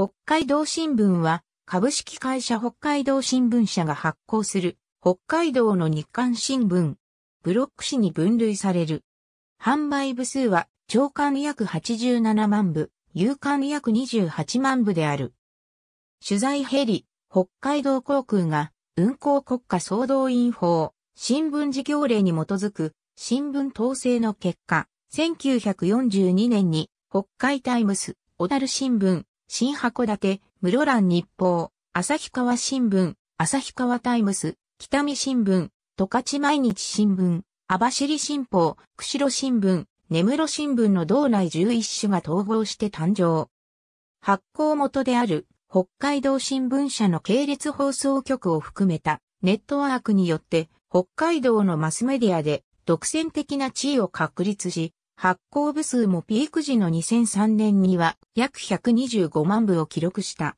北海道新聞は、株式会社北海道新聞社が発行する、北海道の日刊新聞、ブロック紙に分類される。販売部数は、長官約87万部、有刊約28万部である。取材ヘリ、北海道航空が、運航国家総動員法、新聞事業例に基づく、新聞統制の結果、1942年に、北海タイムス、小樽新聞、新函館、室蘭日報、旭川新聞、旭川タイムス、北見新聞、十勝毎日新聞、網走新報、釧路新聞、根室新聞の道内11種が統合して誕生。発行元である北海道新聞社の系列放送局を含めたネットワークによって北海道のマスメディアで独占的な地位を確立し、発行部数もピーク時の2003年には約125万部を記録した。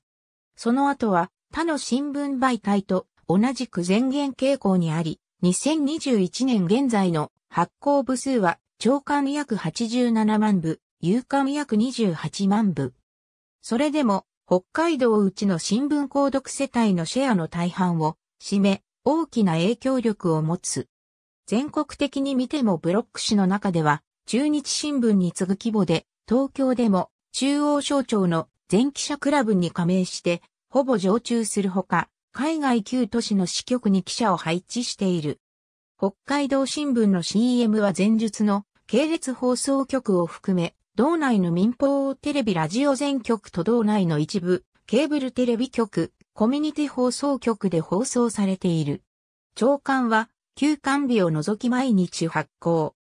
その後は他の新聞媒体と同じく前言傾向にあり、2021年現在の発行部数は長官約87万部、有刊約28万部。それでも北海道うちの新聞購読世帯のシェアの大半を占め、大きな影響力を持つ。全国的に見てもブロック紙の中では中日新聞に次ぐ規模で、東京でも中央省庁の全記者クラブに加盟して、ほぼ常駐するほか、海外旧都市の支局に記者を配置している。北海道新聞の CM は前述の系列放送局を含め、道内の民放テレビラジオ全局と道内の一部、ケーブルテレビ局、コミュニティ放送局で放送されている。長官は、休館日を除き毎日発行。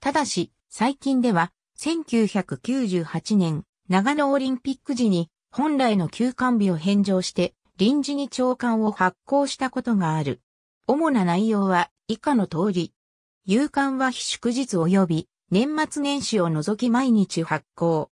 ただし、最近では、1998年、長野オリンピック時に、本来の休館日を返上して、臨時に長官を発行したことがある。主な内容は、以下の通り。夕刊は非祝日及び、年末年始を除き毎日発行。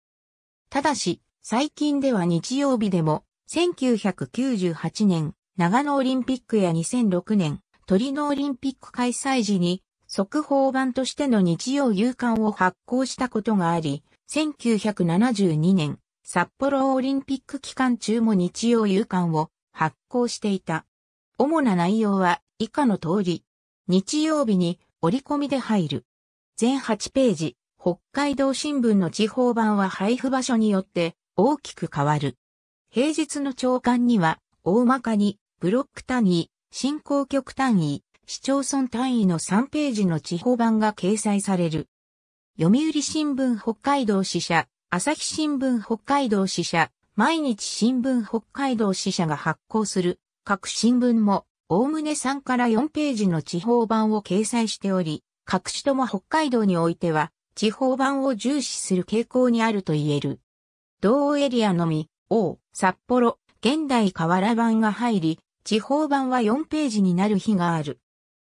ただし、最近では日曜日でも、1998年、長野オリンピックや2006年、鳥のオリンピック開催時に速報版としての日曜夕刊を発行したことがあり、1972年、札幌オリンピック期間中も日曜夕刊を発行していた。主な内容は以下の通り。日曜日に折り込みで入る。全8ページ、北海道新聞の地方版は配布場所によって大きく変わる。平日の朝刊には大まかにブロック単位、進行局単位、市町村単位の3ページの地方版が掲載される。読売新聞北海道支社、朝日新聞北海道支社、毎日新聞北海道支社が発行する各新聞も、おおむね3から4ページの地方版を掲載しており、各市とも北海道においては、地方版を重視する傾向にあると言える。同エリアのみ、O、札幌、現代河原版が入り、地方版は4ページになる日がある。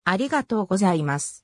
ありがとうございます。